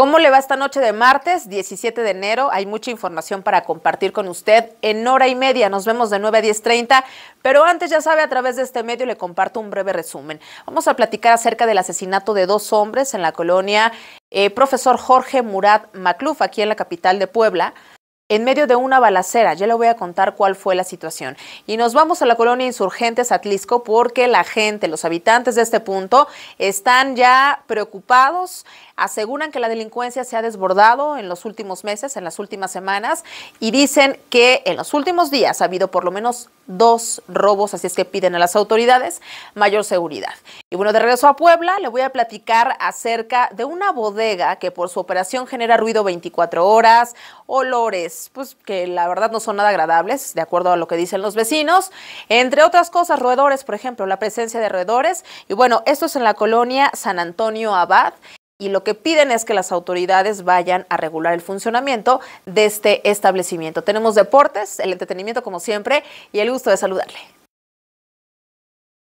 ¿Cómo le va esta noche de martes, 17 de enero? Hay mucha información para compartir con usted en hora y media. Nos vemos de 9 a 10.30, pero antes ya sabe, a través de este medio le comparto un breve resumen. Vamos a platicar acerca del asesinato de dos hombres en la colonia eh, profesor Jorge Murat Macluf, aquí en la capital de Puebla en medio de una balacera. Ya le voy a contar cuál fue la situación. Y nos vamos a la colonia Insurgentes Atlisco porque la gente, los habitantes de este punto, están ya preocupados. Aseguran que la delincuencia se ha desbordado en los últimos meses, en las últimas semanas, y dicen que en los últimos días ha habido por lo menos dos robos, así es que piden a las autoridades mayor seguridad. Y bueno, de regreso a Puebla, le voy a platicar acerca de una bodega que por su operación genera ruido 24 horas, olores, pues, pues que la verdad no son nada agradables, de acuerdo a lo que dicen los vecinos. Entre otras cosas, roedores, por ejemplo, la presencia de roedores. Y bueno, esto es en la colonia San Antonio Abad y lo que piden es que las autoridades vayan a regular el funcionamiento de este establecimiento. Tenemos deportes, el entretenimiento como siempre y el gusto de saludarle.